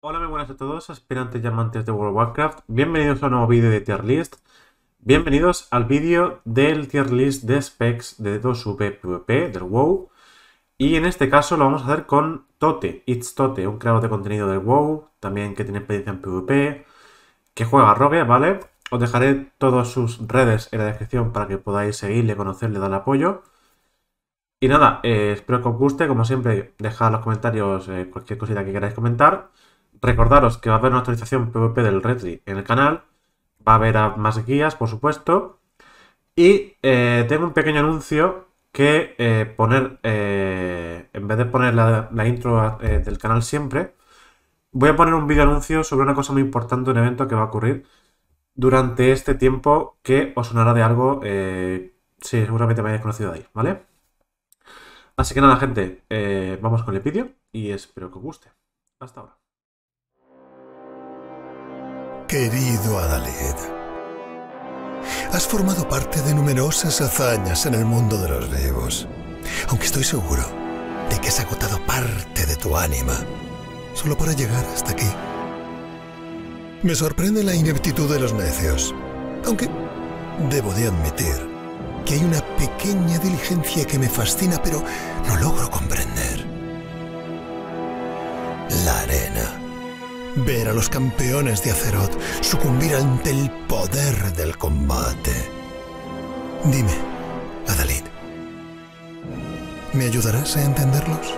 Hola, muy buenas a todos, aspirantes y amantes de World of Warcraft. Bienvenidos a un nuevo vídeo de tier list. Bienvenidos al vídeo del tier list de specs de 2V PvP del WoW. Y en este caso lo vamos a hacer con Tote, It's Tote, un creador de contenido del WoW, también que tiene experiencia en PvP, que juega Rogue, ¿vale? Os dejaré todas sus redes en la descripción para que podáis seguirle, conocerle, darle apoyo. Y nada, eh, espero que os guste, como siempre, dejad en los comentarios eh, cualquier cosita que queráis comentar recordaros que va a haber una actualización PvP del Retri en el canal. Va a haber más guías, por supuesto. Y eh, tengo un pequeño anuncio que eh, poner, eh, en vez de poner la, intro del canal siempre, voy a poner un video anuncio sobre una cosa muy importante, un evento que va a ocurrir durante este tiempo que os sonará de algo, si seguramente me hayáis conocido de ahí, ¿vale? Así que nada, gente, vamos con el vídeo y espero que os guste. Hasta ahora. Querido Adalid, has formado parte de numerosas hazañas en el mundo de los vivos, aunque estoy seguro de que has agotado parte de tu ánima solo para llegar hasta aquí. Me sorprende la ineptitud de los necios, aunque debo de admitir que hay una pequeña diligencia que me fascina pero no logro comprender. La arena ver a los campeones de Azeroth sucumbir ante el poder del combate. Dime, Adalid, ¿me ayudarás a entenderlos?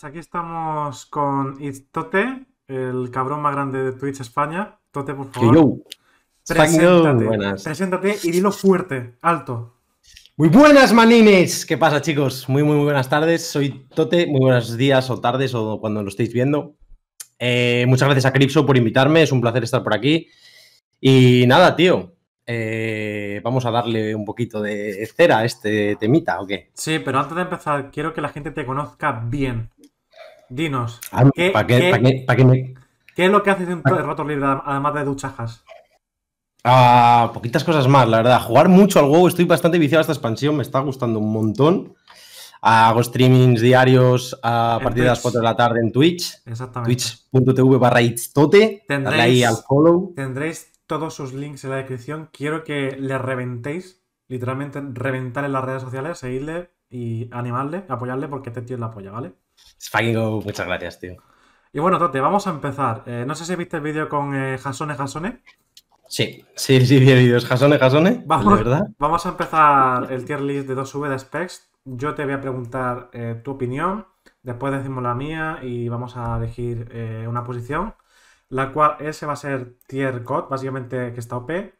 Pues aquí estamos con Tote, el cabrón más grande de Twitch España. Tote, por favor. Preséntate, preséntate y dilo fuerte, alto. Muy buenas, manines. ¿Qué pasa, chicos? Muy, muy, muy buenas tardes. Soy Tote. Muy buenos días o tardes o cuando lo estéis viendo. Eh, muchas gracias a Cripso por invitarme. Es un placer estar por aquí. Y nada, tío. Eh, vamos a darle un poquito de cera a este temita, ¿o qué? Sí, pero antes de empezar, quiero que la gente te conozca bien dinos. ¿qué, qué, es lo que haces en de Rotor Libre, además de duchajas? Ah, poquitas cosas más, la verdad. Jugar mucho al juego estoy bastante viciado a esta expansión, me está gustando un montón. hago streamings diarios a partir de las 4 de la tarde en Twitch. Exactamente. Twitch.tv barra Tendréis, al Tendréis todos sus links en la descripción. Quiero que le reventéis, literalmente reventar en las redes sociales, seguirle y animarle, apoyarle porque este tío la apoya, ¿vale? Fucking muchas gracias, tío. Y bueno, Tote, vamos a empezar. Eh, no sé si viste el vídeo con eh, Jasone Jasone. Sí, sí, sí, el vídeo. Jasone Jasone. Vamos, vamos a empezar el tier list de 2V de Specs. Yo te voy a preguntar eh, tu opinión, después decimos la mía y vamos a elegir eh, una posición. La cual S va a ser tier code, básicamente que está OP.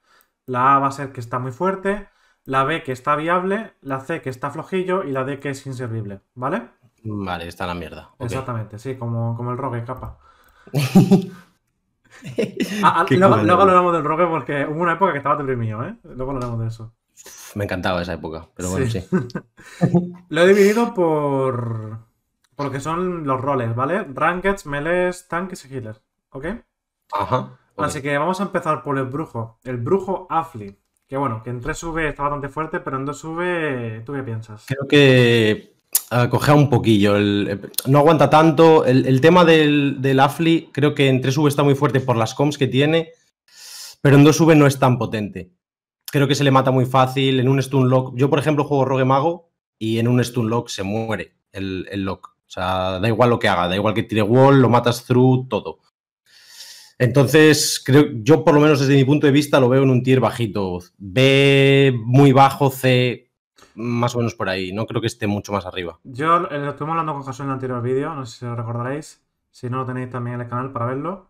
La A va a ser que está muy fuerte. La B que está viable. La C que está flojillo. Y la D que es inservible, ¿vale? Vale, está la mierda. Exactamente, sí, como, como el rogue capa. Ah, ah, luego, hablamos del rogue porque hubo una época que estaba deprimido, ¿eh? Luego hablamos de eso. Me encantaba esa época, pero bueno, sí. Lo he dividido por. por lo que son los roles, ¿vale? Rankets, melees, tanques y healers. ¿Ok? Ajá. Así que vamos a empezar por el brujo. El brujo Afli. Que bueno, que en 3V está bastante fuerte, pero en 2V, ¿tú qué piensas? Creo que cogea un poquillo. Eh, no aguanta tanto. El, tema del, del, Afli, creo que en 3V está muy fuerte por las comps que tiene, pero en 2V no es tan potente. Creo que se le mata muy fácil. En un stun lock. Yo, por ejemplo, juego Rogue Mago y en un stun lock se muere el, el lock. O sea, da igual lo que haga, da igual que tire wall, lo matas through, todo. Entonces, creo, yo por lo menos desde mi punto de vista lo veo en un tier bajito. B muy bajo, C más o menos por ahí. No creo que esté mucho más arriba. Yo lo eh, estuvimos hablando con Jason en el anterior vídeo, no sé si lo recordaréis. Si no lo tenéis también en el canal para verlo.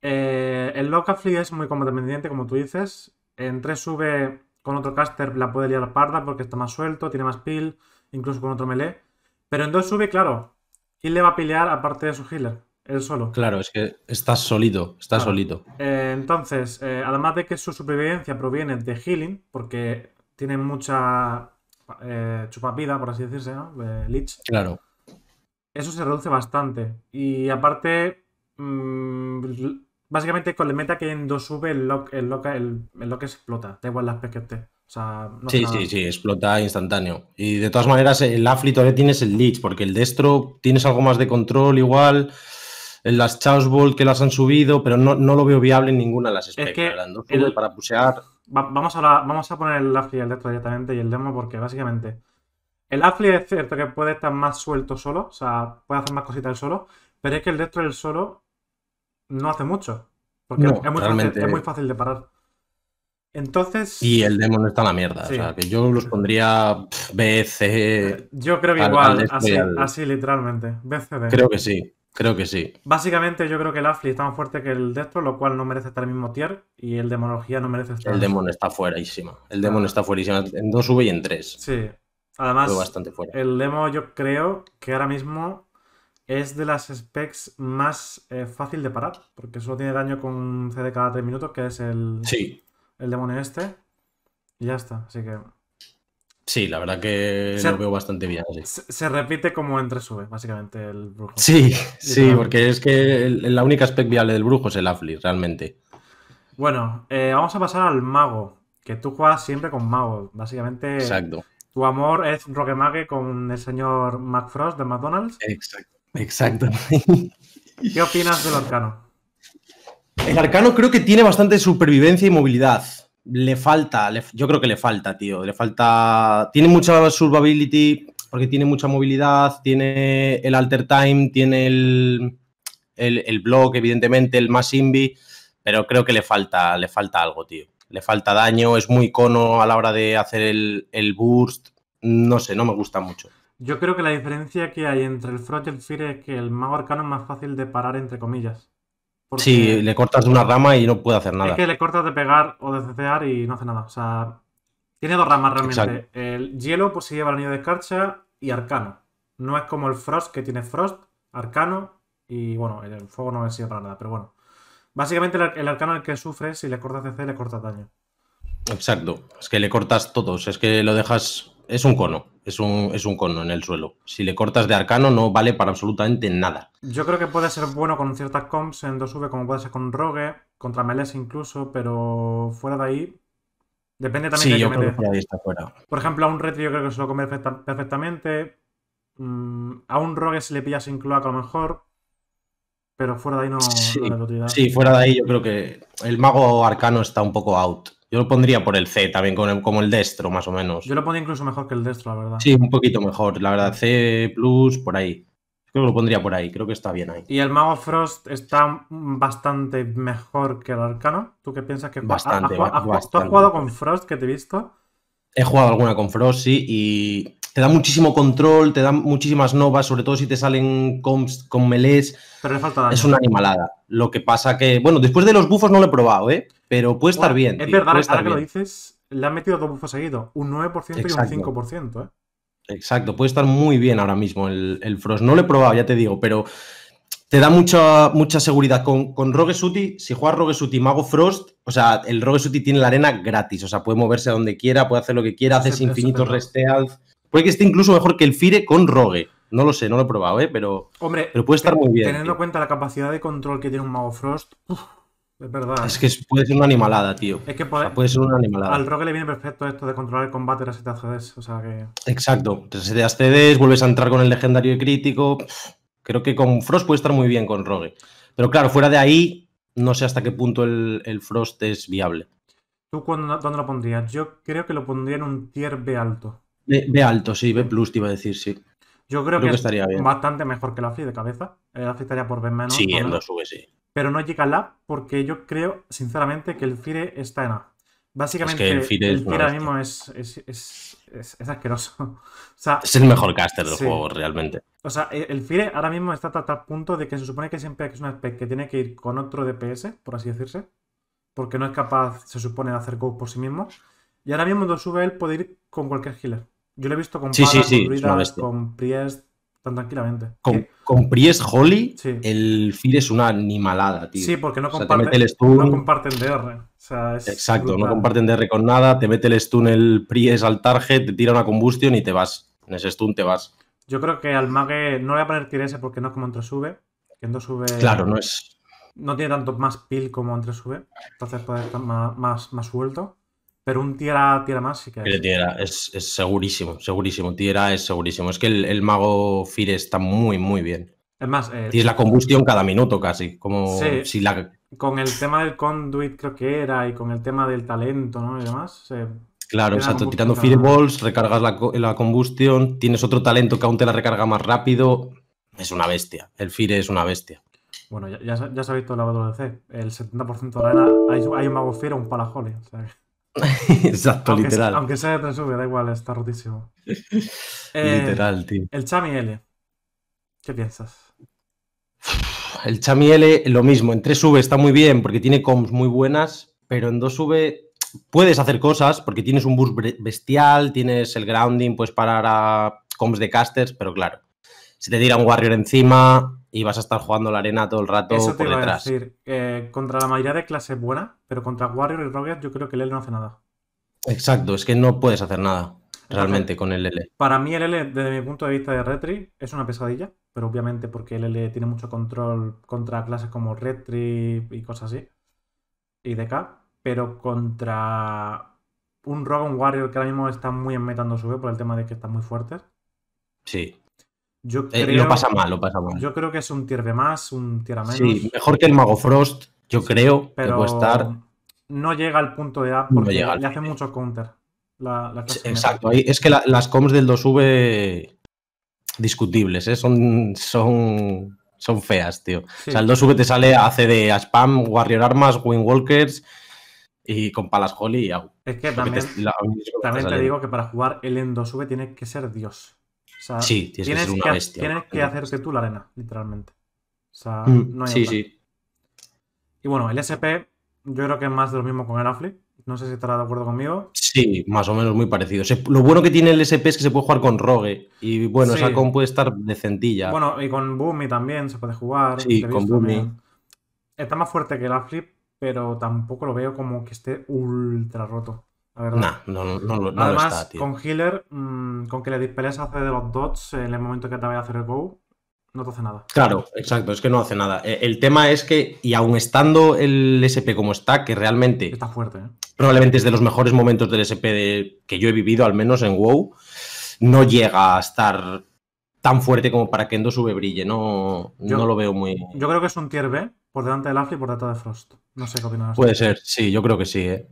Eh, el Locafly es muy combatemendiente, como tú dices. En 3 sube con otro caster la puede liar parda porque está más suelto, tiene más peel, incluso con otro melee. Pero en 2 sube, claro, ¿quién le va a pelear aparte de su healer? Él solo. Claro, es que está solito, está eh, solito. entonces, además de que su supervivencia proviene de healing, porque tiene mucha chupapida, eh, por así decirse, ¿no? Claro. Eso se reduce bastante. Y aparte, mm, básicamente con la meta que en 2 sube el lock, el lock, el, explota. Da igual las que O sea, sí, sí, sí, explota instantáneo. Y de todas maneras, el Afli todavía tienes el Leech, porque el Destro tienes algo más de control igual. En las Chaos bolt que las han subido, pero no, lo veo viable en ninguna de las especies. que para pusear vamos, a vamos a poner el afli y el directamente y el demo porque básicamente el afli es cierto que puede estar más suelto solo, o sea, puede hacer más cositas el solo, pero es que el y del solo no hace mucho. Porque es, muy fácil, de parar. Entonces. Y el demo no está en la mierda. O sea, que yo los pondría B, Yo creo que igual, así, así, literalmente. B, Creo que sí. Creo que sí. Básicamente, yo creo que el Afli está tan fuerte que el Destro, lo cual no merece estar en el mismo tier. Y el Demonología no merece estar. El Demon está fuerísima. El Demon está fuerísima. En 2 V y en 3. Sí. Además, el Demo, yo creo que ahora mismo es de las specs más eh, fácil de parar. Porque solo tiene daño con CD cada 3 minutos, que es el. Sí. El Demon este. Y ya está. Así que. Sí, la verdad que lo veo bastante bien. Se, repite como entre sube, básicamente, el brujo. Sí, sí, porque es que la única aspecto viable del brujo es el Afli, realmente. Bueno, eh, vamos a pasar al mago, que tú juegas siempre con mago, básicamente. Exacto. Tu amor es Roque Mague con el señor McFrost de McDonald's. Exacto. Exacto. ¿Qué opinas del arcano? El arcano creo que tiene bastante supervivencia y movilidad le falta, yo creo que le falta, tío. Le falta. Tiene mucha survivability porque tiene mucha movilidad, tiene el alter time, tiene el, el, block, evidentemente, el más invi, pero creo que le falta, le falta algo, tío. Le falta daño, es muy cono a la hora de hacer el, el burst. No sé, no me gusta mucho. Yo creo que la diferencia que hay entre el front y el Fire es que el mago arcano es más fácil de parar, entre comillas sí, le cortas de una rama y no puede hacer nada. Es que le cortas de pegar o de cecear y no hace nada. O sea, tiene dos ramas realmente. El hielo pues se lleva el anillo de escarcha y arcano. No es como el frost que tiene frost, arcano y bueno, el fuego no sirve para nada, pero bueno. Básicamente el, arcano el que sufre, si le cortas CC, le cortas daño. Exacto, es que le cortas todos, es que lo dejas es un cono, es un, cono en el suelo. Si le cortas de arcano no vale para absolutamente nada. Yo creo que puede ser bueno con ciertas comps en 2V, como puede ser con Rogue, contra Meles incluso, pero fuera de ahí. Depende también de yo que creo Por ejemplo, a un Retri yo creo que se lo come perfectamente. Mm, a un Rogue se le pilla sin cloaca a lo mejor. Pero fuera de ahí no, Sí, fuera de ahí yo creo que el mago arcano está un poco out yo lo pondría por el C también, como el destro, más o menos. Yo lo pondría incluso mejor que el destro, la verdad. Sí, un poquito mejor, la verdad. C, plus, por ahí. Creo que lo pondría por ahí, creo que está bien ahí. ¿Y el Mago Frost está bastante mejor que el Arcano? ¿Tú qué piensas que bastante, bastante. ¿Tú has jugado con Frost que te he visto? He jugado alguna con Frost, sí, y te da muchísimo control, te da muchísimas novas, sobre todo si te salen comps con melés. Pero le falta Es una animalada. Lo que pasa que, bueno, después de los bufos no lo he probado, ¿eh? Pero puede estar bien. Es verdad, ahora que lo dices, le han metido dos buffos seguidos, un 9% y un 5%. ¿eh? Exacto, puede estar muy bien ahora mismo el, Frost. No lo he probado, ya te digo, pero te da mucha, mucha seguridad. Con, con Rogue Suti, si juegas Rogue Suti Mago Frost, o sea, el Rogue Suti tiene la arena gratis, o sea, puede moverse a donde quiera, puede hacer lo que quiera, haces infinitos resteals. Puede que esté incluso mejor que el Fire con Rogue. No lo sé, no lo he probado, ¿eh? pero, Hombre, puede estar muy bien. Teniendo en cuenta la capacidad de control que tiene un Mago Frost, es verdad. Es que puede ser una animalada, tío. Es que puede, ser una animalada. Al Rogue le viene perfecto esto de controlar el combate, CDs. O sea que. Exacto. Reseteas CDs, vuelves a entrar con el legendario y crítico. Creo que con Frost puede estar muy bien con Rogue. Pero claro, fuera de ahí, no sé hasta qué punto el, Frost es viable. ¿Tú dónde lo pondrías? Yo creo que lo pondría en un tier B alto. B, alto, sí, B plus te iba a decir, sí. Yo creo, que, estaría bien. bastante mejor que la FI de cabeza. Eh, la FI estaría por B menos. Sí, sube, sí pero no llega al LAB porque yo creo, sinceramente, que el FIRE está en A. Básicamente, el FIRE, ahora mismo es, es, es, asqueroso. O es el mejor caster del juego, realmente. O sea, e, el FIRE ahora mismo está a tal punto de que se supone que siempre es una spec que tiene que ir con otro DPS, por así decirse, porque no es capaz, se supone, de hacer go por sí mismo. Y ahora mismo, cuando sube él, puede ir con cualquier healer. Yo lo he visto con sí, con con Priest, tan tranquilamente. Con, Pries Priest Holly, el feed es una animalada, tío. Sí, porque no, comparten, no comparten DR. Exacto, no comparten DR con nada, te mete el stun el Priest al target, te tira una combustión y te vas. En ese stun te vas. Yo creo que al mague no le voy a poner tier porque no es como entre sube. Que Claro, no es. No tiene tanto más pil como entre sube. Entonces puede estar más, más suelto. Pero un Tierra, tierra más sí que es. Tierra es, segurísimo, segurísimo. Tierra es segurísimo. Es que el, mago Fire está muy, muy bien. Es más. es eh, Tienes la combustión cada minuto casi. Como si la... Con el tema del conduit, creo que era, y con el tema del talento, ¿no? Y demás. claro, exacto. Tirando fireballs, recargas la, combustión. Tienes otro talento que aún te la recarga más rápido. Es una bestia. El Fire es una bestia. Bueno, ya, ya, ya sabéis todo lo c El 70% de la era hay, un mago Fire o un palajole. Exacto, literal. aunque sea de 3V, da igual, está rotísimo. Eh, literal, tío. El Chami L. ¿Qué piensas? El Chami L, lo mismo. En 3V está muy bien porque tiene comps muy buenas, pero en 2V puedes hacer cosas porque tienes un boost bestial, tienes el grounding, puedes parar a comps de casters, pero claro, si te tira un Warrior encima, y vas a estar jugando la arena todo el rato Eso te iba detrás. A decir, eh, contra la mayoría de clases buena, pero contra Warrior y Rogue, yo creo que el L no hace nada. Exacto, es que no puedes hacer nada realmente con el L. Para mí el L, desde mi punto de vista de Retri, es una pesadilla, pero obviamente porque el L tiene mucho control contra clases como Retri y cosas así, y de DK, pero contra un Rogue Warrior que ahora mismo está muy enmetando su ve por el tema de que están muy fuertes. Sí. Yo eh, creo, pasa mal, pasa Yo creo que es un tier de más, un tier a menos. Sí, mejor que el Mago Frost, yo creo pero No llega al punto de A porque le hace mucho counter. Exacto, es que las comps del 2V discutibles, ¿eh? son, son, son feas, tío. O sea, el 2V te sale, hace de a spam, Warrior Armas, Windwalkers y con Palas Holly Es que también, también te digo que para jugar el en 2V tiene que ser Dios sí, tienes, que ser una bestia. Tienes que hacerte tú la arena, literalmente. O sea, mm, no hay Sí, sí. Y bueno, el SP, yo creo que es más de lo mismo con el AFLI. No sé si estará de acuerdo conmigo. Sí, más o menos muy parecido. lo bueno que tiene el SP es que se puede jugar con Rogue. Y bueno, esa puede estar decentilla. Bueno, y con Boomy también se puede jugar. Sí, con Boomy. Está más fuerte que el AFLI, pero tampoco lo veo como que esté ultra roto no, Además, con Healer, mm, con que le dispeles hace de los dots en el momento que te vaya a hacer el go, no te hace nada. Claro, exacto, es que no hace nada. E, el tema es que, y aun estando el SP como está, que realmente. Está fuerte, ¿eh? Probablemente es de los mejores momentos del SP que yo he vivido, al menos en WoW, no llega a estar tan fuerte como para que Endo sube brille. No, no lo veo muy. Yo creo que es un tier B por delante del Lafley y por detrás de Frost. No sé qué opinas. Puede ser, sí, yo creo que sí, ¿eh?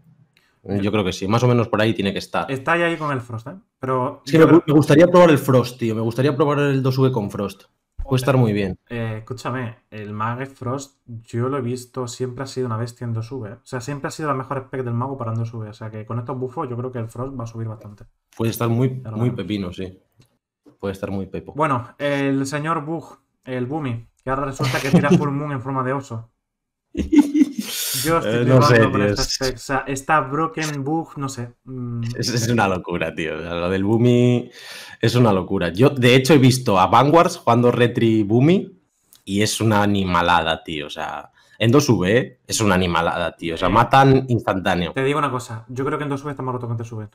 Yo creo que sí, más o menos por ahí tiene que estar. Está ahí, con el Frost, ¿eh? Pero me, gustaría probar el Frost, tío. Me gustaría probar el 2V con Frost. Puede estar muy bien. Eh, escúchame, el Mage Frost, yo lo he visto, siempre ha sido una bestia en 2V. O sea, siempre ha sido la mejor spec del mago para en 2V. O sea, que con estos buffos yo creo que el Frost va a subir bastante. Puede estar muy, muy pepino, sí. Puede estar muy pepo. Bueno, el señor Bug, el Bumi que ahora resulta que tira Full Moon en forma de oso. Yo eh, estoy no sé, tío, sea, broken bug, no sé. Mm. Es, una locura, tío. Lo del Boomy es una locura. Yo, de hecho, he visto a Vanguards jugando Retri Boomy y es una animalada, tío. O sea, en 2V es una animalada, tío. O sea, matan instantáneo. Te digo una cosa. Yo creo que en 2V está más roto que en 3V.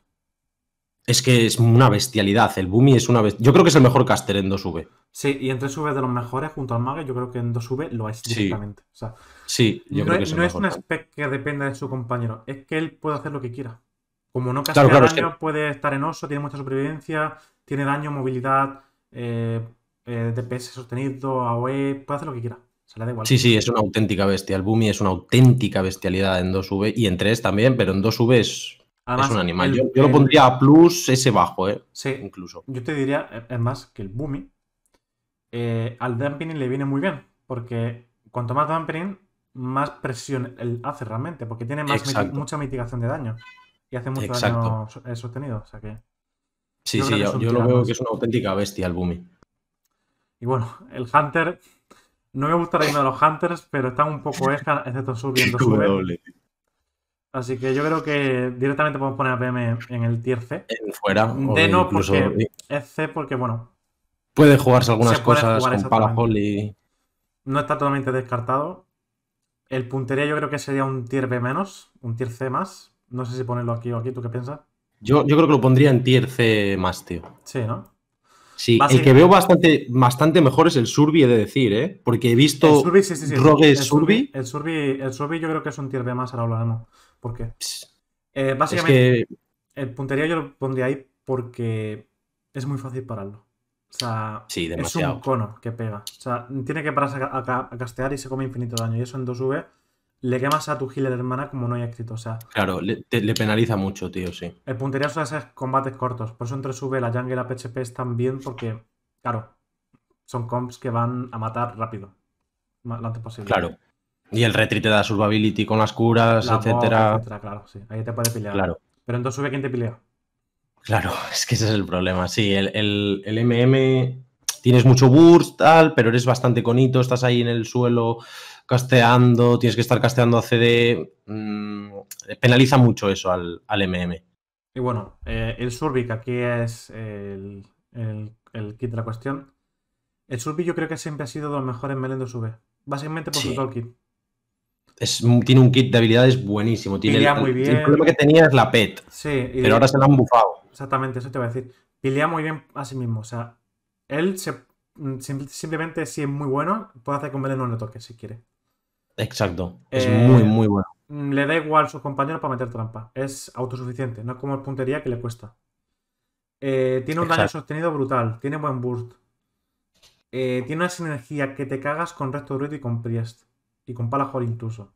Es que es una bestialidad. El Bumi es una bestialidad. Yo creo que es el mejor caster en 2V. Sí, y en 3V de los mejores junto al Mage, yo creo que en 2V lo es directamente. Sí, o sea, sí yo no creo que es, el no No es un spec que dependa de su compañero, es que él puede hacer lo que quiera. Como no castea daño, puede estar en oso, tiene mucha supervivencia, tiene daño, movilidad, eh, eh, DPS sostenido, AOE, puede hacer lo que quiera. Se le da igual. Sí, sí, es una auténtica bestia. El Bumi es una auténtica bestialidad en 2V y en 3 también, pero en 2V es es un animal. yo, lo pondría a plus ese bajo, ¿eh? Sí. Incluso. Yo te diría, eh, es más, que el Boomy eh, al dampening le viene muy bien. Porque cuanto más dampening, más presión él hace realmente. Porque tiene mucha mitigación de daño. Y hace mucho daño eh, sostenido. O sea que. Sí, sí, yo, lo veo que es una auténtica bestia el Boomy. Y bueno, el Hunter. No me gusta la reino de los Hunters, pero están un poco esca, excepto subiendo. su Así que yo creo que directamente podemos poner a PM en el tier C. En fuera. De no, porque es C porque, bueno. Puede jugarse algunas cosas con Palahol y. No está totalmente descartado. El puntería yo creo que sería un tier B menos, un tier C más. No sé si ponerlo aquí o aquí, ¿tú qué piensas? Yo, yo creo que lo pondría en tier C más, tío. Sí, ¿no? Sí, el que veo bastante, bastante mejor es el surby, he de decir, ¿eh? Porque he visto el Rogue el El Surbi, yo creo que es un tier B más, ahora hablaremos. ¿Por qué? Eh, básicamente, el puntería yo lo pondría ahí porque es muy fácil pararlo. O sea, es un cono que pega. O sea, tiene que pararse a, a castear y se come infinito daño. Y eso en 2V le quemas a tu healer hermana como no hay éxito. claro, le, penaliza mucho, tío, sí. El puntería son esos combates cortos. Por eso entre sube la Jungle y la PHP están bien porque, claro, son comps que van a matar rápido. Lo antes posible. Claro. Y el retri te da Survability con las curas, etcétera. Claro, sí. Ahí te puede pelear. Claro. Pero entonces sube quién te pilea. Claro, es que ese es el problema. Sí, el, el, el MM tienes mucho burst, tal, pero eres bastante conito, estás ahí en el suelo casteando, tienes que estar casteando a CD. Mm, penaliza mucho eso al, MM. Y bueno, eh, el Surbic aquí es el, kit de la cuestión. El surbi yo creo que siempre ha sido de los mejores Melendo Sube. Básicamente por su kit. tiene un kit de habilidades buenísimo. Tiene muy bien. el problema que tenía es la PET. Sí, pero ahora se la han bufado. Exactamente, eso te voy a decir. Pilea muy bien a sí mismo. O sea, él mm, simplemente si es muy bueno, puede hacer que un toque si quiere. Exacto. Es eh, muy, muy bueno. Mm, le da igual a sus compañeros para meter trampa. Es autosuficiente. No es como el puntería que le cuesta. Eh, tiene un daño sostenido brutal. Tiene buen burst. Eh, tiene una sinergia que te cagas con Resto Druid y con Priest. Y con Palahor incluso.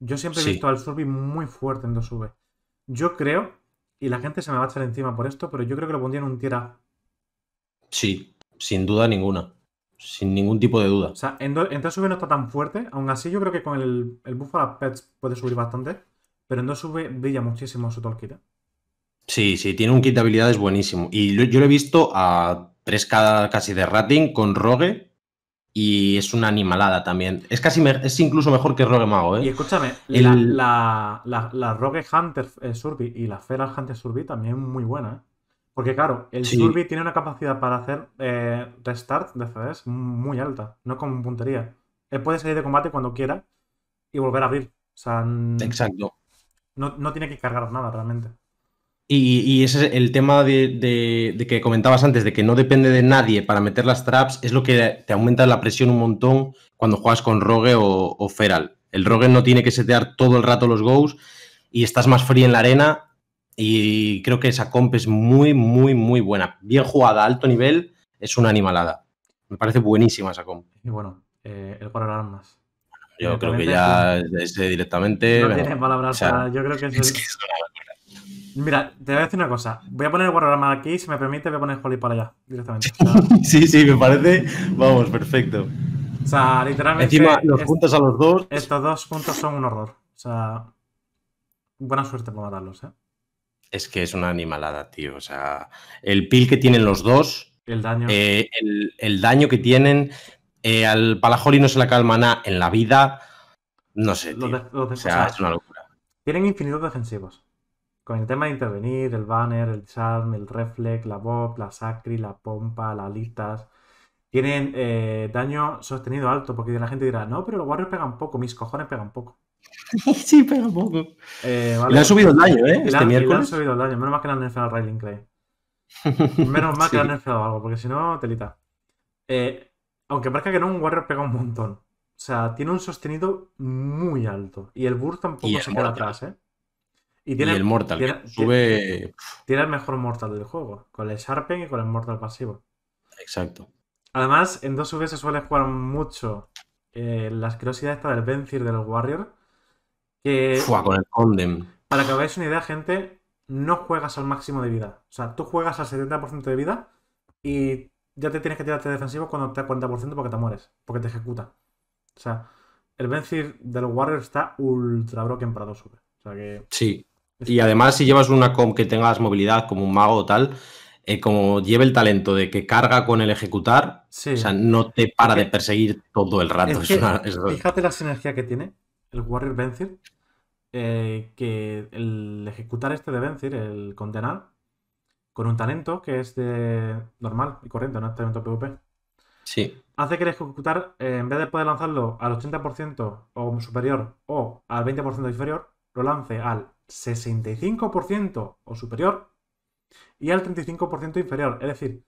Yo siempre he visto al Surbi muy fuerte en 2V. Yo creo, y la gente se me va a echar encima por esto, pero yo creo que lo pondría en un tier Sí, sin duda ninguna. Sin ningún tipo de duda. O sea, en, 2 en no está tan fuerte. Aún así, yo creo que con el, el buff a las pets puede subir bastante. Pero en 2V brilla muchísimo su torquita. ¿eh? Sí, sí, tiene un kit de habilidades buenísimo. Y yo, lo he visto a 3K casi de rating con Rogue y es una animalada también. Es casi es incluso mejor que Rogue Mago, ¿eh? Y escúchame, la, Rogue Hunter eh, y la Feral Hunter Surby también muy buena, ¿eh? Porque claro, el sí. tiene una capacidad para hacer eh, restart de CDs muy alta, no con puntería. Él puede salir de combate cuando quiera y volver a abrir. Exacto. No, tiene que cargar nada realmente. Y, ese es el tema de, que comentabas antes, de que no depende de nadie para meter las traps, es lo que te aumenta la presión un montón cuando juegas con Rogue o, o Feral. El Rogue no tiene que setear todo el rato los goes y estás más frío en la arena y creo que esa comp es muy, muy, muy buena. Bien jugada, alto nivel, es una animalada. Me parece buenísima esa comp. Y bueno, eh, el guardar armas. Yo creo que ya es directamente. No tiene palabras. O sea, yo creo que es. Mira, te voy a decir una cosa. Voy a poner el armas aquí, si me permite, voy a poner Holly para allá directamente. sí, sí, me parece. Vamos, perfecto. O sea, literalmente. Encima, los puntos a los dos. Estos dos puntos son un horror. O sea, buena suerte para matarlos, ¿eh? es que es una animalada, tío. O sea, el pil que tienen los dos, el daño, eh, el, daño que tienen, eh, al Palajoli no se la calma nada en la vida. No sé, o, sea, es una locura. Tienen infinitos defensivos. Con el tema de intervenir, el banner, el charm, el reflex, la bob, la sacri, la pompa, las listas. Tienen eh, daño sostenido alto, porque la gente dirá, no, pero los warriors pegan poco, mis cojones pegan poco. sí, pero poco. Eh, le han subido el daño, ¿eh? Este le, miércoles. Le han subido el daño. Menos mal que le han nerfeado al Railing Clay. Menos mal que le han nerfeado algo, porque si no, telita. Eh, aunque parezca que no, un Warrior pega un montón. O sea, tiene un sostenido muy alto. Y el burst tampoco se queda atrás, ¿eh? Y, tiene, el Mortal. Tiene, sube... tiene el mejor Mortal del juego. Con el Sharpen y con el Mortal pasivo. Exacto. Además, en dos v se suele jugar mucho eh, la asquerosidad esta del Vencir del Warrior con el Para que veáis hagáis una idea, gente, no juegas al máximo de vida. O sea, tú juegas al 70% de vida y ya te tienes que tirarte este defensivo cuando te da 40% porque te mueres, porque te ejecuta. O sea, el Vencir del Warrior está ultra broken para dos Sí. Y además, si llevas una com que tengas movilidad como un mago o tal, eh, como lleve el talento de que carga con el ejecutar, o sea, no te para de perseguir todo el rato. fíjate la sinergia que tiene, el Warrior vencir eh, que el ejecutar este de vencir el condenar, con un talento que es de normal y corriente, no es este talento PvP. Sí. Hace que el ejecutar, eh, en vez de poder lanzarlo al 80% o superior o al 20% inferior, lo lance al 65% o superior y al 35% inferior. Es decir,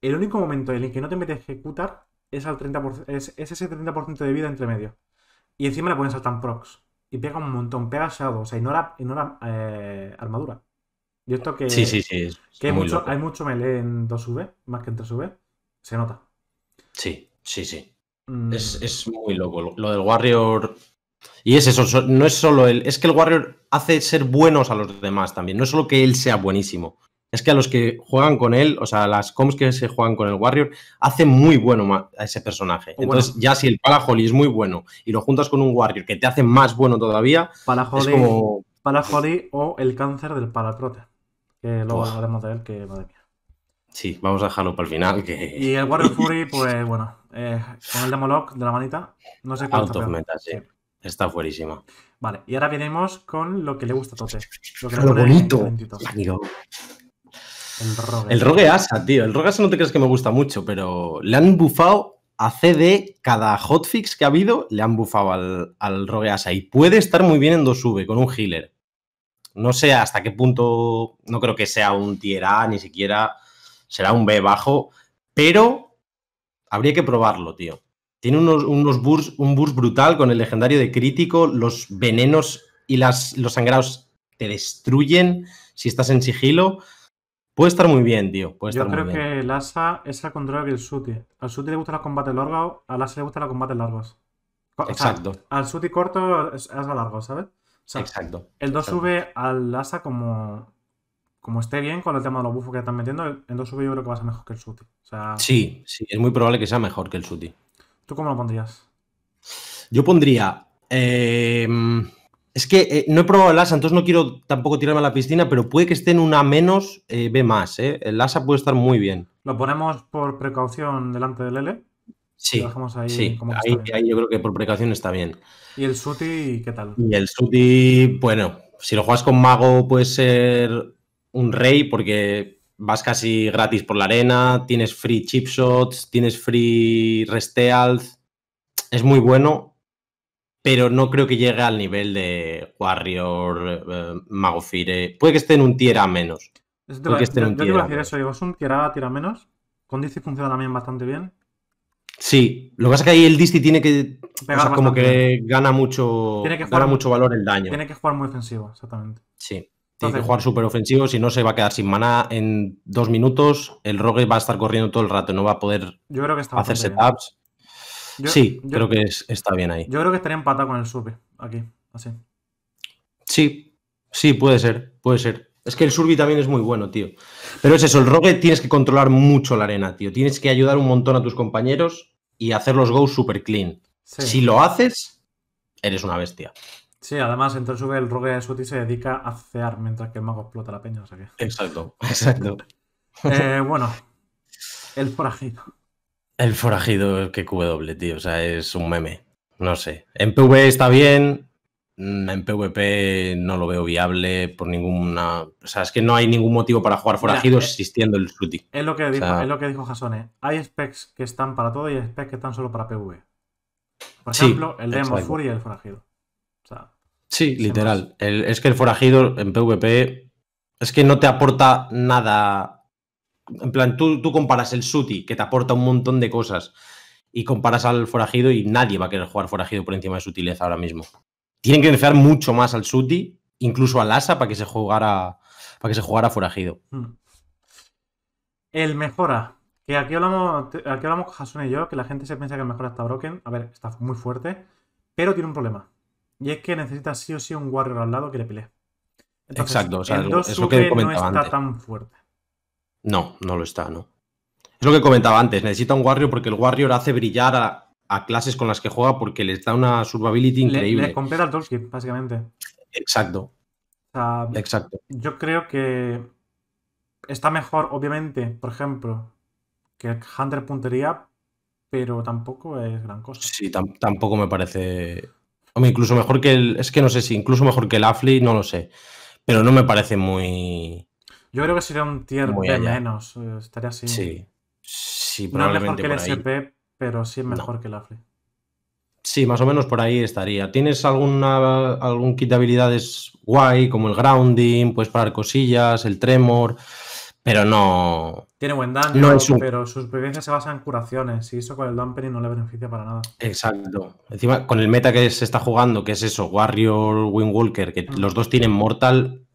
el único momento en el que no te mete a ejecutar es, al es ese 30% de vida entre medio. Y encima le pueden saltar Procs. Y pega un montón, pega Shadow, o sea, ignora, no era eh, armadura. Y esto que. Sí, sí, sí. que hay mucho, hay mucho melee en 2V, más que en 3V. Se nota. Sí, sí, sí. Mm. Es, muy loco. Lo, del Warrior. Y es eso, no es solo él. Es que el Warrior hace ser buenos a los demás también. No es solo que él sea buenísimo es que a los que juegan con él, o sea, las comps que se juegan con el Warrior, hace muy bueno a ese personaje. Entonces, ya si el Palaholi es muy bueno y lo juntas con un Warrior que te hace más bueno todavía, es como... o el cáncer del Palacrote, que luego hablaremos de él, que madre mía. Sí, vamos a dejarlo para el final. Y el Warrior Fury, pues bueno, eh, con el Demolock de la manita, no sé cuánto. sí. Está fuerísima. Vale, y ahora venimos con lo que le gusta a Tote. Lo, que lo bonito. El Rogue. Asa, tío. El Rogue no te crees que me gusta mucho, pero le han bufado a CD cada hotfix que ha habido, le han bufado al, Rogue Asa. Y puede estar muy bien en 2V con un healer. No sé hasta qué punto. No creo que sea un tier A, ni siquiera será un B bajo. Pero habría que probarlo, tío. Tiene unos, unos un burst brutal con el legendario de crítico. Los venenos y las, los sangrados te destruyen si estás en sigilo. Puede estar muy bien, tío. Yo creo que el Asa es el control que el Suti. Al Suti le gustan los combates largos, al Asa le gusta los combates largos. Exacto. al Suti corto, es Asa largo, ¿sabes? Exacto. El 2 sube al Asa como como esté bien con el tema de los buffos que están metiendo, el 2V yo creo que va a ser mejor que el Suti. sí, sí, es muy probable que sea mejor que el Suti. ¿Tú cómo lo pondrías? Yo pondría. Em, es que eh, no he probado el ASA, entonces no quiero tampoco tirarme a la piscina, pero puede que esté en una menos eh, B más. Eh. El ASA puede estar muy bien. ¿Lo ponemos por precaución delante del L? Sí. Lo ahí, ahí, yo creo que por precaución está bien. ¿Y el Suti qué tal? Y el Suti, bueno, si lo juegas con Mago puede ser un rey porque vas casi gratis por la arena, tienes free chip shots, tienes free restealth. Es muy bueno pero no creo que llegue al nivel de Warrior, eh, Mago Fire... Puede que esté en un tier a menos. a decir eso, digo, es un tier a, menos. Con Disci funciona también bastante bien. Sí, lo que pasa es que ahí el Disci tiene que. Pegar como que gana mucho, mucho valor el daño. Tiene que jugar muy ofensivo, exactamente. Sí. Tiene que jugar súper ofensivo, si no se va a quedar sin mana en dos minutos. El Rogue va a estar corriendo todo el rato, no va a poder yo creo que hacer setups sí, creo que está bien ahí. Yo creo que estaría empatado con el Surbi, aquí, así. Sí, sí, puede ser, puede ser. Es que el Surbi también es muy bueno, tío. Pero es eso, el Rogue tienes que controlar mucho la arena, tío. Tienes que ayudar un montón a tus compañeros y hacer los goes super clean. Si lo haces, eres una bestia. Sí, además entre el sube el rogue de Suti se dedica a cear mientras que el mago explota la peña, Exacto, exacto. Eh, bueno, el porajito. El forajido que QW, tío, o sea, es un meme. No sé. En PvE está bien, mm, en PvP no lo veo viable por ninguna. O sea, es que no hay ningún motivo para jugar forajido existiendo el shooting. Es lo que dijo, lo que dijo Jasone. ¿eh? Hay specs que están para todo y specs que están solo para PvE. Por ejemplo, el Demo Fury y el forajido. sí, literal. es que el forajido en PvP es que no te aporta nada en plan, tú, tú comparas el Suti, que te aporta un montón de cosas, y comparas al Forajido y nadie va a querer jugar Forajido por encima de Sutileza ahora mismo. Tienen que enfriar mucho más al Suti, incluso al Asa, para que se jugara, para que se jugara Forajido. Hmm. El mejora. Que aquí hablamos, aquí hablamos y yo, que la gente se piensa que el mejora está broken. A ver, está muy fuerte, pero tiene un problema. Y es que necesita sí o sí un warrior al lado que le pelee. Exacto, o sea, el que no está tan fuerte. No, no lo está, no. Es lo que comentaba antes, necesita un Warrior porque el Warrior hace brillar a, clases con las que juega porque les da una survivability increíble. Le, completa el básicamente. Exacto. Exacto. Yo creo que está mejor, obviamente, por ejemplo, que el Hunter puntería, pero tampoco es gran cosa. Sí, tampoco me parece. Hombre, incluso mejor que el. Es que no sé si, incluso mejor que el Afli, no lo sé. Pero no me parece muy. Yo creo que sería un tier menos. Eh, estaría así. Sí. Sí, probablemente. No es mejor que el SP, pero sí es mejor que el AFLE. Sí, más o menos por ahí estaría. ¿Tienes alguna, algún kit de habilidades guay, como el grounding, puedes parar cosillas, el tremor, pero no. Tiene buen daño, no pero su supervivencia se basa en curaciones y eso con el dumping no le beneficia para nada. Exacto. Encima, con el meta que se está jugando, que es eso, Warrior, Windwalker, que mm. los dos tienen Mortal,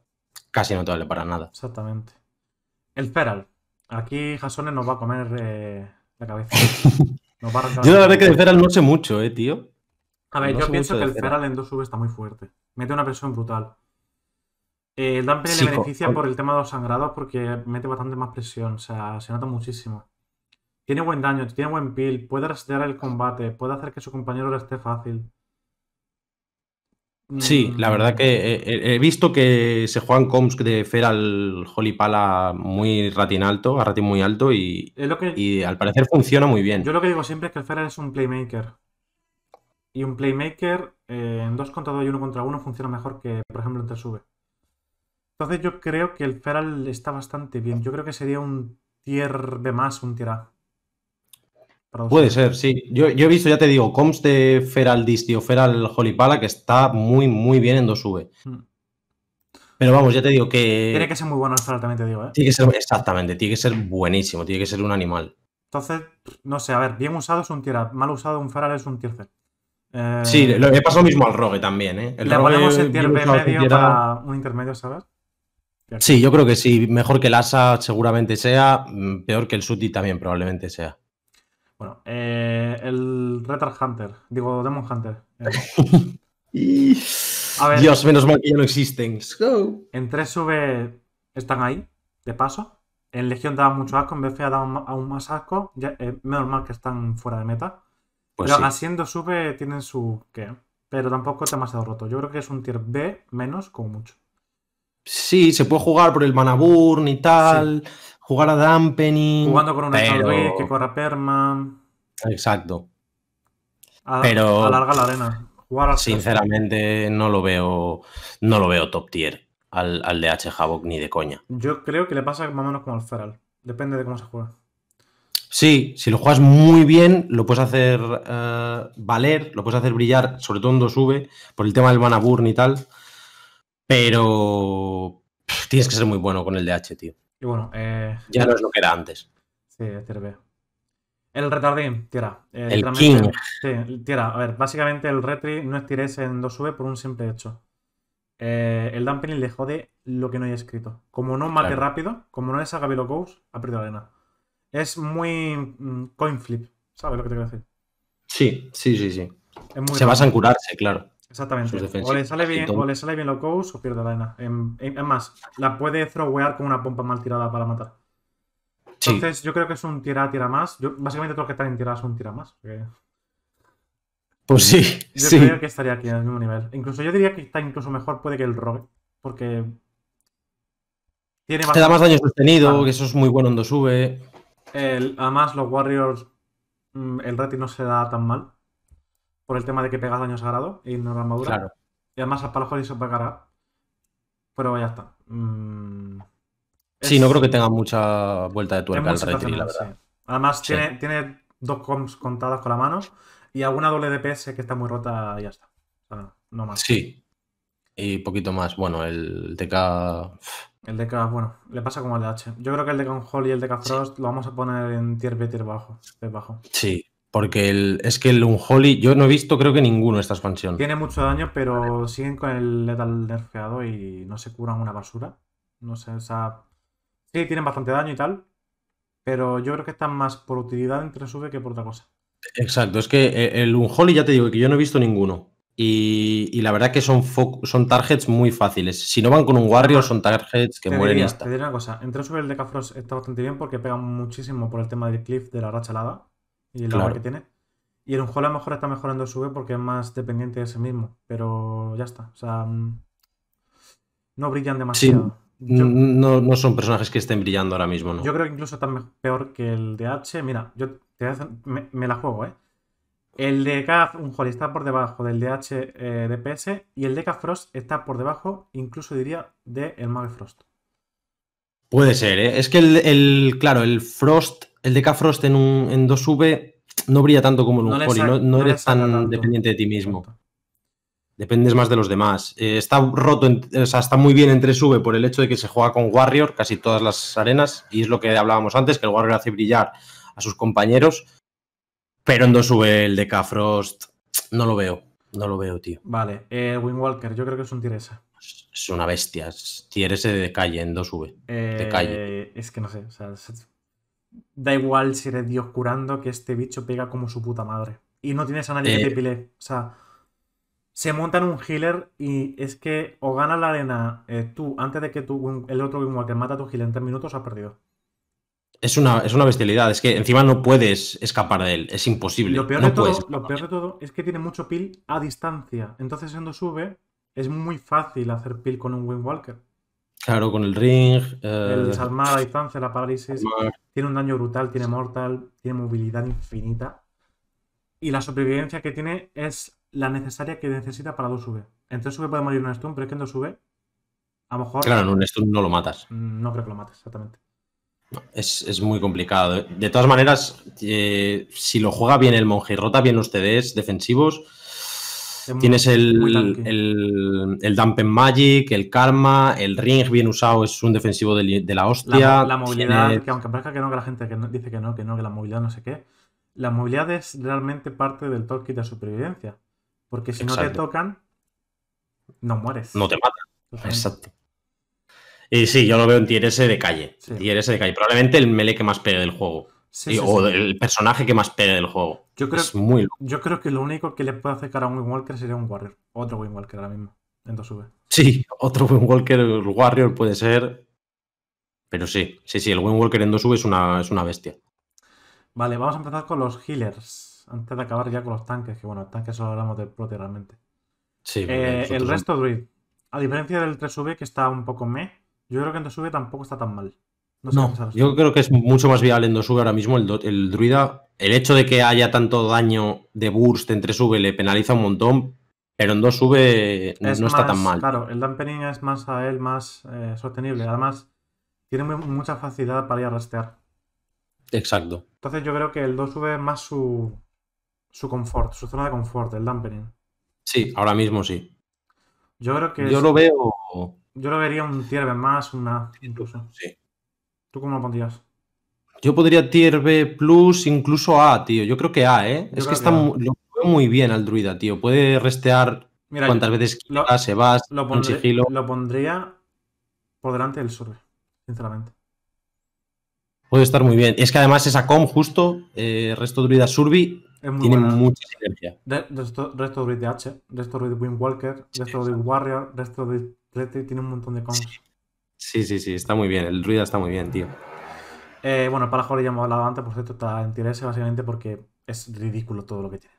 casi no vale para nada. Exactamente. El Feral. Aquí Jasone nos va a comer eh, la cabeza. yo la verdad que el Feral no sé mucho, eh, tío. A ver, yo pienso que el Feral, en 2V está muy fuerte. Mete una presión brutal. Eh, el le beneficia por el tema de los sangrados porque mete bastante más presión. O sea, se nota muchísimo. Tiene buen daño, tiene buen peel, puede rastrear el combate, puede hacer que su compañero esté fácil. Sí, mm. la verdad que he, visto que se juegan comps de Feral, Holy Pala muy ratín alto, a ratín muy alto y, al parecer funciona muy bien. Yo lo que digo siempre es que el Feral es un playmaker. Y un playmaker eh, en 2 contra 2 y 1 contra 1 funciona mejor que, por ejemplo, entre sube Entonces yo creo que el Feral está bastante bien. Yo creo que sería un tier B más, un tier A. Puede ser, sí. Yo, he visto, ya te digo, comps de Feral o Feral Holipala que está muy, muy bien en 2V. Hmm. Pero vamos, ya te digo que. Tiene que ser muy bueno el Feral, también te digo, ¿eh? Tiene que ser, exactamente, tiene que ser buenísimo, tiene que ser un animal. Entonces, no sé, a ver, bien usado es un tierra, mal usado un Feral es un Tier Eh... Sí, lo, he pasado mismo al Rogue también, ¿eh? El Le ponemos el tier B medio para un intermedio, ¿sabes? Sí, yo creo que sí. Mejor que el Asa seguramente sea, mm, peor que el Suti también probablemente sea. Eh, el Retard Hunter, digo Demon Hunter. Eh. Dios, menos mal que ya no existen. En 3 sube, están ahí, de paso. En Legión daba mucho asco, en ha dado aún más asco. Ya, eh, menos mal que están fuera de meta. Pues pero haciendo sube tienen su qué. Pero tampoco es demasiado roto. Yo creo que es un tier B menos como mucho. Sí, se puede jugar por el Manaburn y tal. Jugar a y... Jugando con un pero... que corre perma. Exacto. pero. Alarga la arena. Jugar sinceramente, no lo veo. No lo veo top tier al, al DH Havoc ni de coña. Yo creo que le pasa más o menos como al Feral. Depende de cómo se juega. Sí, si lo juegas muy bien, lo puedes hacer eh, valer, lo puedes hacer brillar, sobre todo en 2V, por el tema del Vanaburn y tal. Pero tienes que ser muy bueno con el DH, tío. Y bueno, eh, ya no es lo que era antes. Sí, El retardín, tira. Eh, el king. Sí, tira. A ver, básicamente el retri no es en 2V por un simple hecho. Eh, el dumping le jode lo que no haya escrito. Como no mate rápido, como no es a Goes, ha perdido arena. Es muy mm, coin flip, ¿sabes lo que te quiero decir? Sí, sí, sí, sí. Se rápido. a en curarse, claro. Exactamente. O le, sale bien, o le sale o pierde la arena. Es más, la puede throwear con una pompa mal tirada para matar. Entonces, yo creo que es un tira tira más. Yo, básicamente, todos los que están en tira son un tira más. Pues sí. Yo creo que estaría aquí en el mismo nivel. Incluso yo diría que está incluso mejor, puede que el Rogue. Porque. Tiene más da más daño sostenido, que eso es muy bueno en sube. además, los Warriors. Mm, el rating no se da tan mal por el tema de que pegas daño sagrado y no la armadura. Claro. Y además a los se pegará. Pero ya está. Mm. Sí, no creo que tenga mucha vuelta de tuerca el la Además, Tiene, dos comps contadas con la mano y alguna doble DPS que está muy rota y ya está. O sea, no más. Sí. Y poquito más. Bueno, el DK. El DK, bueno, le pasa como al h Yo creo que el DK Hall y el DK Frost lo vamos a poner en tier B, bajo. Tier bajo. Sí, porque es que el Unholy, yo no he visto creo que ninguno esta expansión. Tiene mucho daño, pero siguen con el letal nerfeado y no se curan una basura. No sé, o sea... Sí, tienen bastante daño y tal, pero yo creo que están más por utilidad entre sube que por otra cosa. Exacto, es que eh, el Unholy ya te digo que yo no he visto ninguno. Y, la verdad que son, son targets muy fáciles. Si no van con un Warrior, son targets que mueren y ya Te diré una cosa, entre sube el de está bastante bien porque pega muchísimo por el tema del cliff de la Racha rachalada y el claro. que tiene. Y el a lo mejor está mejorando su V porque es más dependiente de ese mismo, pero ya está. O sea, mm, no brillan demasiado. no, son personajes que estén brillando ahora mismo, ¿no? Yo creo que incluso están peor que el de H. Mira, yo te me, la juego, ¿eh? El de un está por debajo del de H eh, DPS y el de Frost está por debajo, incluso diría, de el Frost. Puede ser, ¿eh? Es que el, claro, el Frost, el DK Frost en, un, en 2V no brilla tanto como en un no no, eres tan dependiente de ti mismo. Dependes más de los demás. Eh, está roto, o sea, está muy bien en 3V por el hecho de que se juega con Warrior casi todas las arenas, y es lo que hablábamos antes, que el Warrior hace brillar a sus compañeros, pero en 2V el DK Frost no lo veo, no lo veo, tío. Vale, el eh, yo creo que es un Tiresa es una bestia. Si eres de calle, en 2 V. de eh, calle. Es que no sé. da igual si eres Dios curando que este bicho pega como su puta madre. Y no tienes a nadie que te eh. pile. O sea, se monta en un healer y es que o gana la arena eh, tú antes de que tú, el otro que mata a tu healer en tres minutos, ha perdido. Es una, es una bestialidad, es que encima no puedes escapar de él, es imposible. Lo peor, de, todo, lo peor de todo es que tiene mucho pil a distancia. Entonces, en 2V es muy fácil hacer peel con un Wind Walker. Claro, con el ring. Eh, el desarmar a distancia, la parálisis. Tiene un daño brutal, tiene mortal, tiene movilidad infinita. Y la sobrevivencia que tiene es la necesaria que necesita para 2V. En 3V puede morir un stun, pero es que en 2V. A lo mejor. Claro, en un stun no lo matas. No creo que lo mates, exactamente. Es, muy complicado. De todas maneras, eh, si lo juega bien el monje y rota bien ustedes defensivos Tienes el, el, el, Dampen Magic, el Karma, el Ring bien usado, es un defensivo de, la hostia. La, movilidad, que aunque parezca que no, que la gente dice que no, que no, que la movilidad no sé qué. La movilidad es realmente parte del toolkit de supervivencia. Porque si no te tocan, no mueres. No te matan. Exacto. Y eh, sí, yo lo veo en tier S de calle. Sí. de calle. Probablemente el melee que más pega del juego o el personaje que más pega del juego. Yo creo, muy... yo creo que lo único que le puede acercar a un Wind Walker sería un Warrior. Otro Wind Walker ahora mismo. En 2V. Sí, otro Wind Walker Warrior puede ser. Pero sí, sí, sí, el Wind Walker en 2V es una, es una bestia. Vale, vamos a empezar con los healers. Antes de acabar ya con los tanques, que bueno, tanques solo hablamos del prote realmente. Sí, eh, el resto, Druid. A diferencia del 3V, que está un poco meh, yo creo que en 2V tampoco está tan mal. No, yo creo que es mucho más viable en 2V ahora mismo. El, el, druida, el hecho de que haya tanto daño de burst entre sube le penaliza un montón, pero en 2V no, está tan mal. Claro, el dampening es más a él, más eh, sostenible. Además, tiene mucha facilidad para ir a rastear. Exacto. Entonces yo creo que el 2V es más su, confort, su zona de confort, el dampening. Sí, ahora mismo sí. Yo creo que. Yo lo veo. Yo lo vería un tierve más, una incluso. Sí. ¿Tú cómo lo pondrías? Yo podría tier B plus, incluso A, tío. Yo creo que A, ¿eh? es que está muy, lo muy bien al druida, tío. Puede restear Mira, cuántas veces quita, se va, lo sigilo. Lo pondría por delante del surbi sinceramente. Puede estar muy bien. Es que además esa com justo, eh, resto druida Surbi, tiene mucha sinergia. De, resto, resto de H, resto druid Windwalker, resto de Warrior, resto de Tretti, tiene un montón de coms. Sí, sí, sí, está muy bien. El ruido está muy bien, tío. Eh, bueno, para Jorge ya hemos hablado antes, por cierto, está en tirarse básicamente porque es ridículo todo lo que tiene.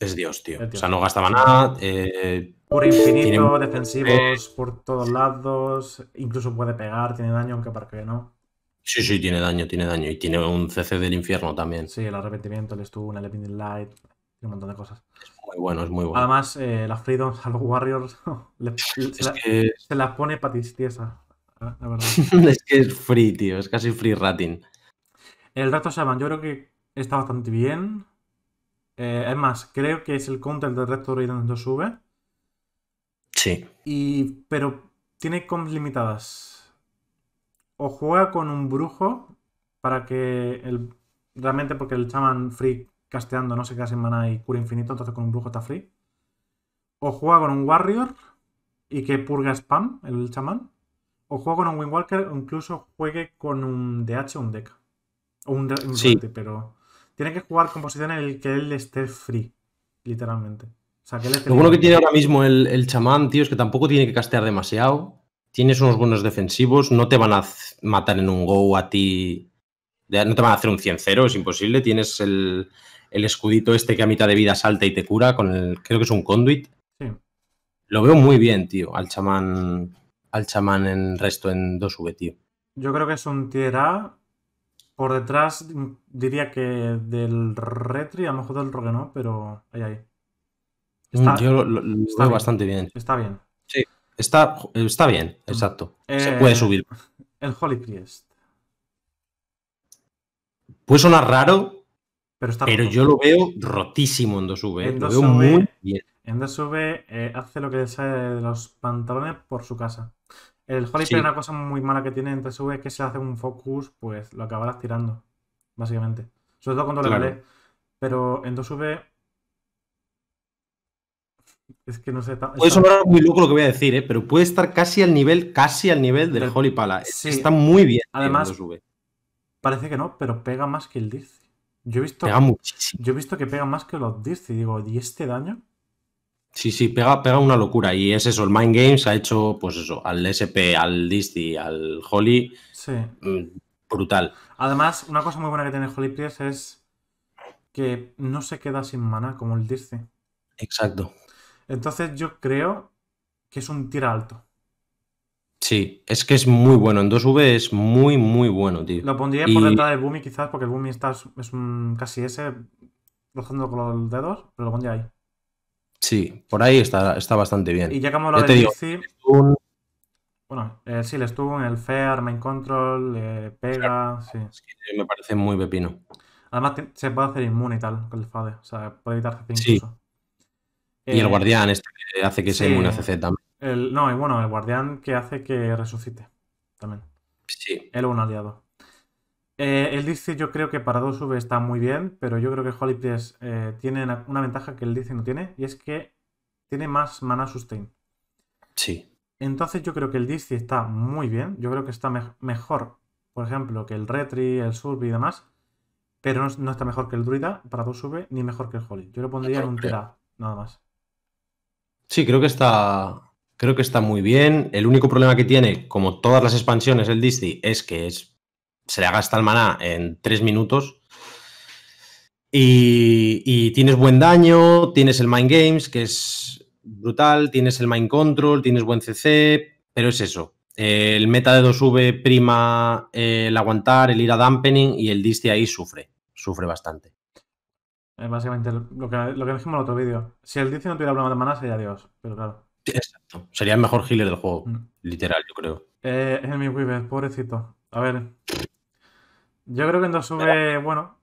es Dios, tío. O sea, no gastaba nada. Eh, por infinito, defensivos por todos lados. Incluso puede pegar, tiene daño, aunque para qué no. Sí, sí, tiene daño, tiene daño. Y tiene un CC del infierno también. Sí, el arrepentimiento, el stun, el Epic Light, un montón de cosas. Es muy bueno, es muy bueno. Además, eh, las Freedoms a los Warriors se, las pone patistiesa. es que es free, tío, es casi free rating. El Rato Shaman, yo creo que está bastante bien. Eh, es más, creo que es el counter del Rector y donde sube. Sí. pero tiene comps limitadas. O juega con un brujo para que el, realmente porque el chaman free casteando no se queda sin y cura infinito, entonces con un brujo está free. O juega con un warrior y que purga spam el chamán o juego con un Walker o incluso juegue con un DH o un deca O un, pero tiene que jugar con posición en el que él esté free, literalmente. O sea, que él esté Lo bueno que tiene ahora mismo el, el, chamán, tío, es que tampoco tiene que castear demasiado. Tienes unos buenos defensivos, no te van a matar en un go a ti. No te van a hacer un 100-0, es imposible. Tienes el, el, escudito este que a mitad de vida salta y te cura, con el, creo que es un conduit. Sí. Lo veo muy bien, tío, al chamán al chamán en resto en 2V, tío. Yo creo que es un tier A. Por detrás mm, diría que del Retri, a lo mejor del Rogue no, pero ahí, ahí. Mm, está, bastante bien. Está bien. Sí, está, está bien, mm. exacto. Se eh, puede subir. El Holy Priest. Puede sonar raro, pero, está pero yo lo veo rotísimo en En 2V lo veo muy bien. En DSV v eh, hace lo que le sale eh, de los pantalones por su casa. El Holy es una cosa muy mala que tiene en DSV es que se hace un focus, pues lo acabarás tirando, básicamente. Sobre todo cuando le Pero en 2V. Es que no sé. Puede sonar muy loco lo que voy a decir, eh, pero puede estar casi al nivel, casi al nivel del Holy Pala. Está muy bien. Además, parece que no, pero pega más que el Dirce. Yo he visto. Yo he visto que pega más que los Dirce. Y digo, ¿y este daño? Sí, sí, pega, pega una locura. Y es eso, el Mind Games ha hecho, pues eso, al SP, al Disney, al Holly. Sí. Mm, brutal. Además, una cosa muy buena que tiene Holly Priest es que no se queda sin mana, como el Disney. Exacto. Entonces yo creo que es un tira alto. Sí, es que es muy bueno. En 2V es muy, muy bueno, tío. Lo pondría por detrás del Boomy quizás, porque el Boomy está, es casi ese, rozando con los dedos, pero lo pondría ahí. Sí, por ahí está, está bastante bien. Y ya como lo de digo, un... Bueno, eh, sí, el en el Fair, Main Control, le eh, Pega, sí. me parece muy pepino. Además se puede hacer inmune y tal con el Fade, o sea, puede evitar CC sí. Y el eh, Guardián este que hace que sea inmune a CC también. El, no, y bueno, el Guardián que hace que resucite también. Sí. Él es un aliado. Eh, el DC yo creo que para 2V está muy bien, pero yo creo que Holy Press eh, tiene una ventaja que el DC no tiene, y es que tiene más mana sustain. Sí. Entonces yo creo que el DC está muy bien, yo creo que está mejor, por ejemplo, que el Retri, el Surbi y demás, pero no, está mejor que el Druida para 2V, ni mejor que el Holy. Yo lo pondría en un Tera, nada más. Sí, creo que está... Creo que está muy bien. El único problema que tiene, como todas las expansiones, el Dizzy, es que es se le gasta el maná en tres minutos. Y, tienes buen daño, tienes el Mind Games, que es brutal, tienes el Mind Control, tienes buen CC, pero es eso. Eh, el meta de 2V prima eh, el aguantar, el ir a dampening y el diste ahí sufre, sufre bastante. Es eh, básicamente lo que, lo dijimos en el otro vídeo. Si el disti no tuviera problema de maná sería Dios, pero claro. Exacto. Sería el mejor healer del juego, mm. literal, yo creo. es mi Weaver, pobrecito. A ver, yo creo que en 2 bueno,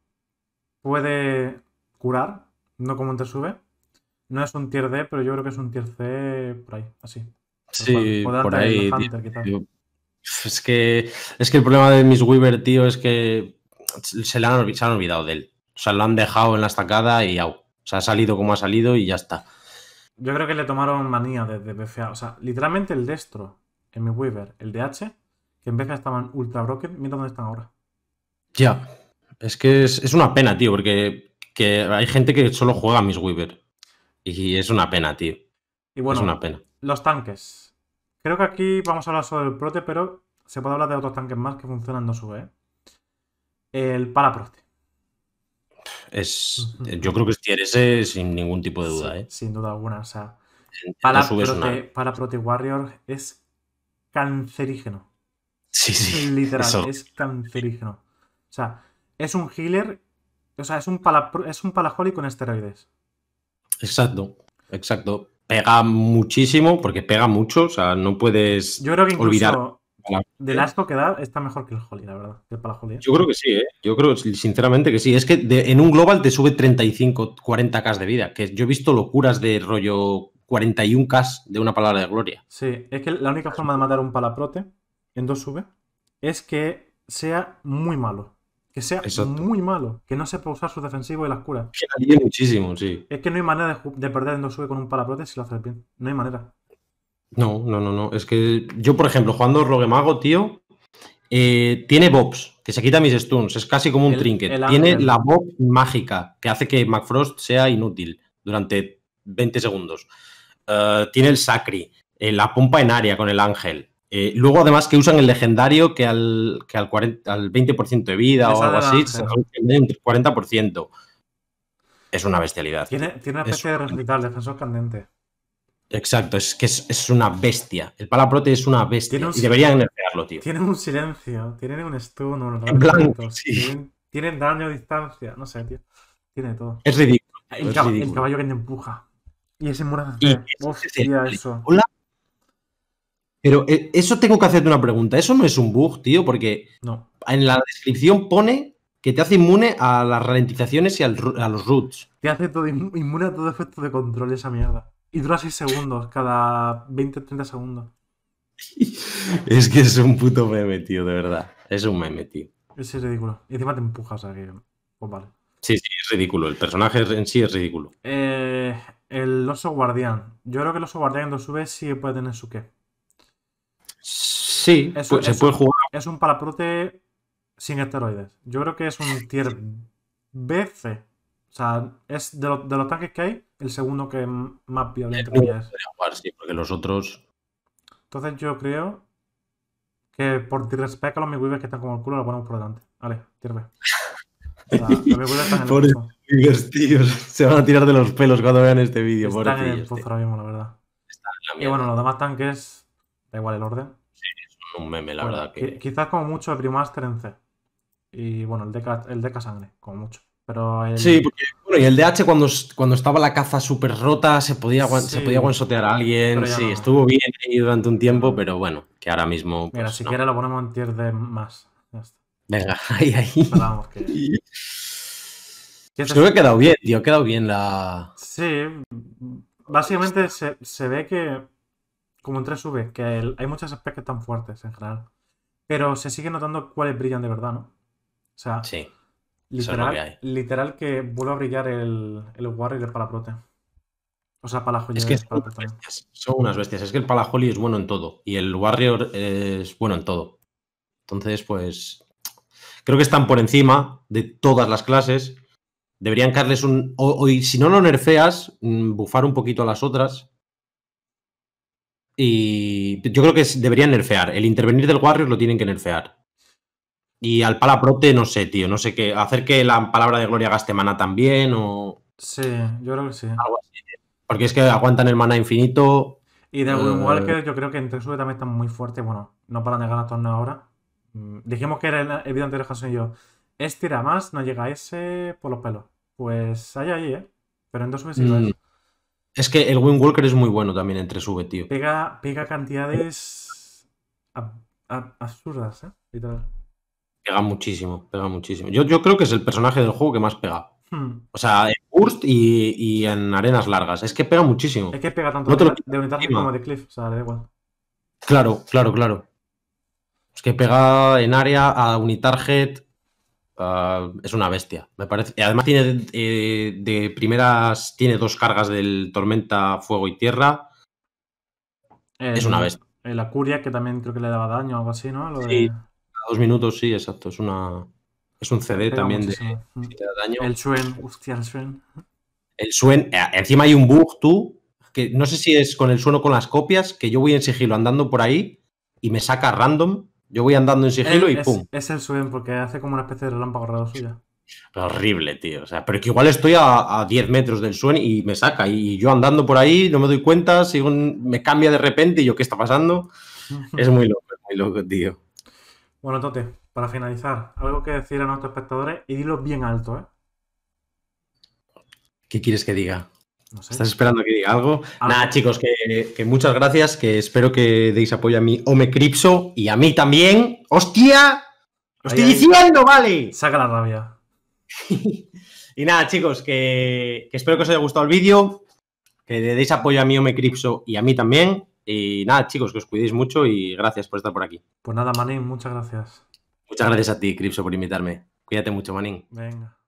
puede curar, no como en 3 No es un tier D, pero yo creo que es un tier C por ahí, así. Sí, por ahí. es que, es que el problema de mis Weaver, tío, es que se, le han, olvidado de él. O sea, lo han dejado en la estacada y au. O sea, ha salido como ha salido y ya está. Yo creo que le tomaron manía desde BFA. O sea, literalmente el destro en mi Weaver, el DH, que en BFA estaban ultra broken, mira dónde están ahora. Ya, es que es, una pena, tío, porque hay gente que solo juega a Miss Weaver. Y es una pena, tío. Y bueno, es una pena. los tanques. Creo que aquí vamos a hablar sobre el prote, pero se puede hablar de otros tanques más que funcionan no sube. ¿eh? El paraprote. Es, yo creo que es tier sin ningún tipo de duda. ¿eh? Sin duda alguna. O sea, para, para Warrior es cancerígeno. Sí, sí. Literal, es cancerígeno. O sea, es un healer, o sea, es un, pala, es un con esteroides. Exacto, exacto. Pega muchísimo, porque pega mucho, o sea, no puedes Yo creo que incluso Del asco que da, está mejor que el Holly, la verdad. Yo creo que sí, ¿eh? Yo creo sinceramente que sí. Es que en un global te sube 35, 40k de vida. Que yo he visto locuras de rollo 41k de una palabra de gloria. Sí, es que la única forma de matar un palaprote en 2 sube es que sea muy malo que sea muy malo, que no sepa usar su defensivo y las curas. Que muchísimo, sí. Es que no hay manera de, perder en dos sube con un palaprote si lo hace bien. No hay manera. No, no, no, no. Es que yo, por ejemplo, jugando Mago, tío, eh, tiene bobs, que se quita mis stuns, es casi como un trinket. tiene la bob mágica, que hace que McFrost sea inútil durante 20 segundos. Eh, tiene el Sacri, eh, la pompa en área con el ángel. Eh, luego, además, que usan el legendario que al, que al, 20% de vida o algo así, se un 40%. Es una bestialidad. Tiene, ¿eh? tiene una especie es, respetar el defensor candente. Exacto, es que es, una bestia. El palaprote es una bestia. y deberían nerfearlo, tío. Tienen un silencio, tienen un stun, tienen, daño a distancia, no sé, tío. Tiene todo. Es ridículo. El, caballo que te empuja. Y ese muro. ¿Cómo es eso. Hola pero eh, eso tengo que hacerte una pregunta. Eso no es un bug, tío, porque no. en la descripción pone que te hace inmune a las ralentizaciones y a los roots. Te hace todo inmune a todo efecto de control esa mierda. Y dura 6 segundos, cada 20-30 o segundos. es que es un puto meme, tío, de verdad. Es un meme, tío. Es ridículo. Y encima te empujas aquí. Pues vale. Sí, sí, es ridículo. El personaje en sí es ridículo. Eh, el oso guardián. Yo creo que el oso guardián cuando sube sí puede tener su qué. Sí, se puede jugar. Es un palaprote sin esteroides. Yo creo que es un tier C. O sea, es de, de los tanques que hay, el segundo que más violento eh, sí, es. porque los otros. Entonces yo creo que por respeto a los midweavers que están como el culo, lo ponemos por delante. Vale, tier B. O sea, están en Pobres tíos, se van a tirar de los pelos cuando vean este vídeo. Están en ahora mismo, la verdad. y bueno, los demás tanques, da igual el orden un meme, la verdad. Que... Quizás como mucho el Primaster en C. Y bueno, el Deca, el Sangre, como mucho. Pero Sí, porque bueno, y el DH cuando, cuando estaba la caza súper rota se podía, se podía guansotear a alguien. Sí, estuvo bien ahí durante un tiempo, pero bueno, que ahora mismo. Mira, pues, si lo ponemos en tier de más. Venga, ahí, ahí. Vamos, que... Pues creo que ha quedado bien, tío. Ha quedado bien la. Sí. Básicamente se, se ve que como en 3V, que hay muchas especies tan fuertes en general. Pero se sigue notando cuáles brillan de verdad, ¿no? O sea, sí. literal, que literal que vuelve a brillar el, el Warrior para Palaprote O sea, Palajoli es son, unas bestias. Es que el Palajoli es bueno en todo y el Warrior es bueno en todo. Entonces, pues creo que están por encima de todas las clases. Deberían carles un. si no lo nerfeas, mm, bufar un poquito a las otras y yo creo que deberían nerfear. El intervenir del Warrior lo tienen que nerfear. Y al palaprote, no sé, tío. No sé qué. Hacer que la palabra de Gloria gaste mana también o. Sí, yo creo que sí. Algo así. Porque es que aguantan el mana infinito. Y de igual eh, que yo creo que en 3v3 también están muy fuertes. Bueno, no para negar a torneo ahora. Mm, dijimos que era evidente Jason y yo. Estira tira más, no llega a ese por los pelos. Pues hay ahí, ¿eh? Pero en dos meses. Mm. Es que el Wind Walker es muy bueno también entre sube tío. Pega, pega cantidades absurdas, ¿eh? Pega muchísimo, pega muchísimo. Yo, creo que es el personaje del juego que más pega. Hmm. O sea, en burst y, en arenas largas. Es que pega muchísimo. Es que pega tanto de, como de cliff. O sea, le da igual. Claro, claro, claro. Es que pega en área a unitarget, Ah, es una bestia, me parece. además tiene eh, de primeras, tiene dos cargas del Tormenta, Fuego y Tierra. es una bestia. La Curia, que también creo que le daba daño o algo así, ¿no? sí, dos minutos, sí, exacto. Es una. Es un CD también de, El Suen, hostia, el Suen. El Suen, eh, encima hay un bug, tú, que no sé si es con el sueno o con las copias, que yo voy en sigilo andando por ahí y me saca random yo voy andando en sigilo y pum. Es, el Suen porque hace como una especie de relámpago suya. Horrible, tío. O sea, pero que igual estoy a, 10 metros del Suen y me saca. Y yo andando por ahí, no me doy cuenta, me cambia de repente y yo, ¿qué está pasando? es muy loco, muy loco, tío. Bueno, Tote, para finalizar, algo que decir a nuestros espectadores y dilo bien alto, ¿eh? ¿Qué quieres que diga? ¿Estás esperando que diga algo? Nada, chicos, que, muchas gracias, que espero que deis apoyo a mi Home Cripso y a mí también. ¡Hostia! ¡Lo estoy diciendo, vale! Saca la rabia. y nada, chicos, que, espero que os haya gustado el vídeo, que deis apoyo a mi Home Cripso y a mí también. Y nada, chicos, que os cuidéis mucho y gracias por estar por aquí. Pues nada, Manín, muchas gracias. Muchas gracias a ti, Cripso, por invitarme. Cuídate mucho, Manín. Venga.